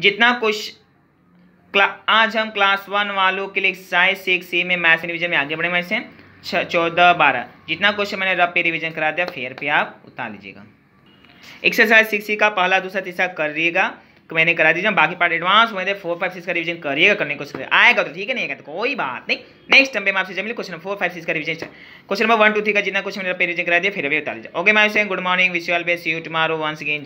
जितना कुछ आज हम क्लास वन वालों के लिए एक्सरसाइज सिक्स सी में मैथ रिविजन में आगे बढ़े मैं चौदह बारह जितना क्वेश्चन मैंने रब पे रिवीजन करा दिया फेयर पे आप उतार लीजिएगा एक्सरसाइज सिक्स का पहला दूसरा तीसरा करिएगा मैंने करा दीजिए बाकी पार्ट एडवांस में फोर फाइव सिक्स का रिवीजन करिएगा करने को आएगा तो ठीक है नहीं आएगा तो कोई बात नहीं नेक्स्ट टाइम पर मैं आपसे जमीन क्वेश्चन फोर फाइव सिक्स का revision question number one two three का जितना क्वेश्चन मेरा पे करा दिया फिर भी उतार लीजिए ओके मैं good morning wish you you tomorrow one again